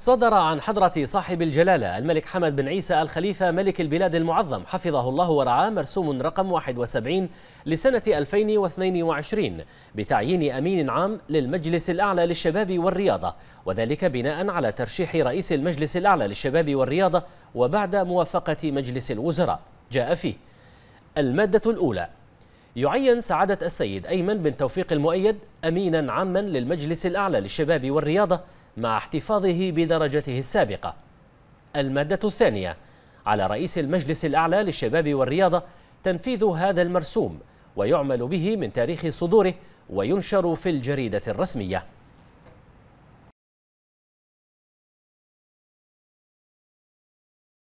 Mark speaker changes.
Speaker 1: صدر عن حضرة صاحب الجلالة الملك حمد بن عيسى الخليفة ملك البلاد المعظم حفظه الله ورعاه مرسوم رقم 71 لسنة 2022 بتعيين أمين عام للمجلس الأعلى للشباب والرياضة وذلك بناء على ترشيح رئيس المجلس الأعلى للشباب والرياضة وبعد موافقة مجلس الوزراء جاء فيه المادة الأولى يعين سعادة السيد أيمن بن توفيق المؤيد أمينا عاما للمجلس الأعلى للشباب والرياضة مع احتفاظه بدرجته السابقة المادة الثانية على رئيس المجلس الأعلى للشباب والرياضة تنفيذ هذا المرسوم ويعمل به من تاريخ صدوره وينشر في الجريدة الرسمية